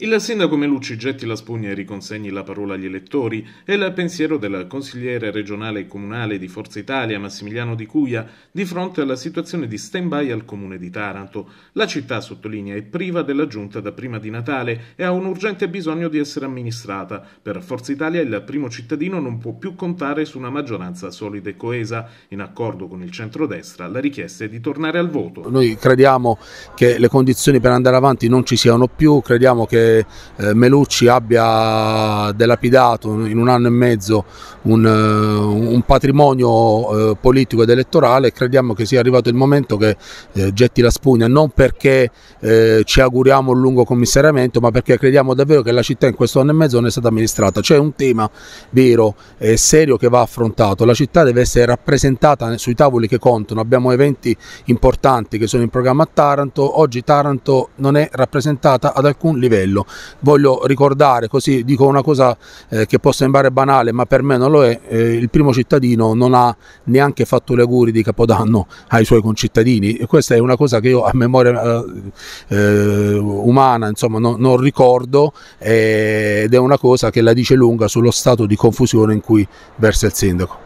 Il sindaco Melucci getti la spugna e riconsegni la parola agli elettori e il pensiero del consigliere regionale e comunale di Forza Italia Massimiliano Di Cuia di fronte alla situazione di stand-by al comune di Taranto. La città, sottolinea, è priva della giunta da prima di Natale e ha un urgente bisogno di essere amministrata. Per Forza Italia il primo cittadino non può più contare su una maggioranza solida e coesa. In accordo con il centrodestra la richiesta è di tornare al voto. Noi crediamo che le condizioni per andare avanti non ci siano più, crediamo che che eh, Melucci abbia delapidato in un anno e mezzo un, eh, un patrimonio eh, politico ed elettorale, crediamo che sia arrivato il momento che getti la spugna, non perché ci auguriamo un lungo commissariamento, ma perché crediamo davvero che la città in questo anno e mezzo non è stata amministrata. C'è un tema vero e serio che va affrontato, la città deve essere rappresentata sui tavoli che contano, abbiamo eventi importanti che sono in programma a Taranto, oggi Taranto non è rappresentata ad alcun livello tranquillo. Voglio ricordare, così dico una cosa eh, che può sembrare banale, ma per me non lo è, eh, il primo cittadino non ha neanche fatto gli auguri di Capodanno ai suoi concittadini e questa è una cosa che io a memoria eh, eh umana insomma, no, non ricordo eh, ed è una cosa che la dice lunga sullo stato di confusione in cui versa il sindaco.